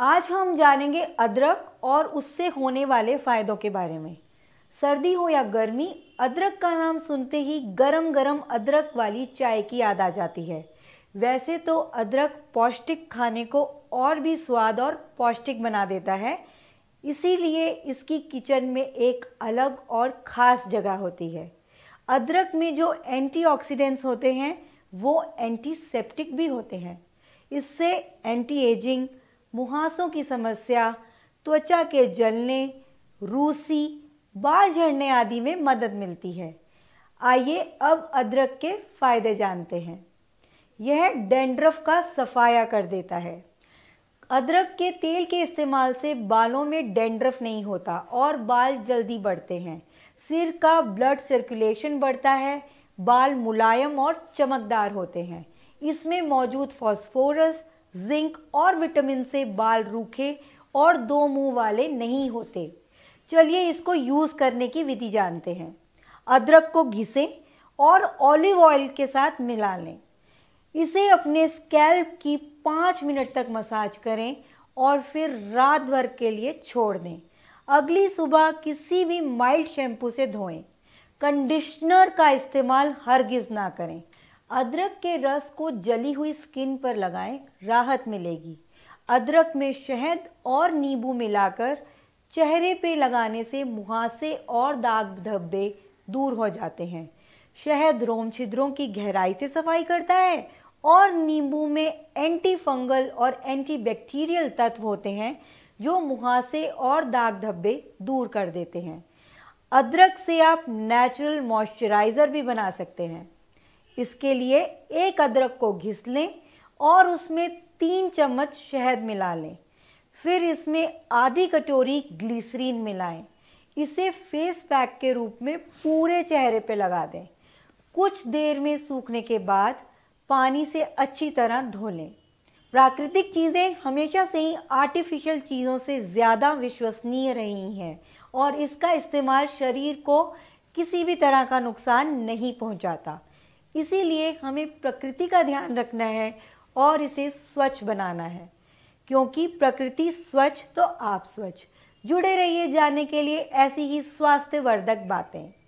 आज हम जानेंगे अदरक और उससे होने वाले फ़ायदों के बारे में सर्दी हो या गर्मी अदरक का नाम सुनते ही गरम गरम अदरक वाली चाय की याद आ जाती है वैसे तो अदरक पौष्टिक खाने को और भी स्वाद और पौष्टिक बना देता है इसीलिए इसकी किचन में एक अलग और ख़ास जगह होती है अदरक में जो एंटीऑक्सीडेंट्स होते हैं वो एंटीसेप्टिक भी होते हैं इससे एंटी एजिंग मुहासों की समस्या त्वचा के जलने रूसी बाल झड़ने आदि में मदद मिलती है आइए अब अदरक के फायदे जानते हैं यह डेंड्रफ का सफाया कर देता है अदरक के तेल के इस्तेमाल से बालों में डेंड्रफ नहीं होता और बाल जल्दी बढ़ते हैं सिर का ब्लड सर्कुलेशन बढ़ता है बाल मुलायम और चमकदार होते हैं इसमें मौजूद फॉस्फोरस जिंक और विटामिन से बाल रूखे और दो मुंह वाले नहीं होते चलिए इसको यूज़ करने की विधि जानते हैं अदरक को घिसें और ऑलिव ऑयल के साथ मिला लें इसे अपने स्कैल्प की पाँच मिनट तक मसाज करें और फिर रात भर के लिए छोड़ दें अगली सुबह किसी भी माइल्ड शैम्पू से धोएं कंडीशनर का इस्तेमाल हरगिज़ ना करें अदरक के रस को जली हुई स्किन पर लगाएं राहत मिलेगी अदरक में शहद और नींबू मिलाकर चेहरे पे लगाने से मुहासे और दाग धब्बे दूर हो जाते हैं शहद रोम छिद्रों की गहराई से सफाई करता है और नींबू में एंटी फंगल और एंटी बैक्टीरियल तत्व होते हैं जो मुहासे और दाग धब्बे दूर कर देते हैं अदरक से आप नेचुरल मॉइस्चराइज़र भी बना सकते हैं इसके लिए एक अदरक को घिस लें और उसमें तीन चम्मच शहद मिला लें फिर इसमें आधी कटोरी ग्लिसरीन मिलाएं इसे फेस पैक के रूप में पूरे चेहरे पर लगा दें कुछ देर में सूखने के बाद पानी से अच्छी तरह धो लें प्राकृतिक चीज़ें हमेशा से ही आर्टिफिशियल चीज़ों से ज़्यादा विश्वसनीय रही हैं और इसका इस्तेमाल शरीर को किसी भी तरह का नुकसान नहीं पहुंचाता इसीलिए हमें प्रकृति का ध्यान रखना है और इसे स्वच्छ बनाना है क्योंकि प्रकृति स्वच्छ तो आप स्वच्छ जुड़े रहिए जाने के लिए ऐसी ही स्वास्थ्यवर्धक बातें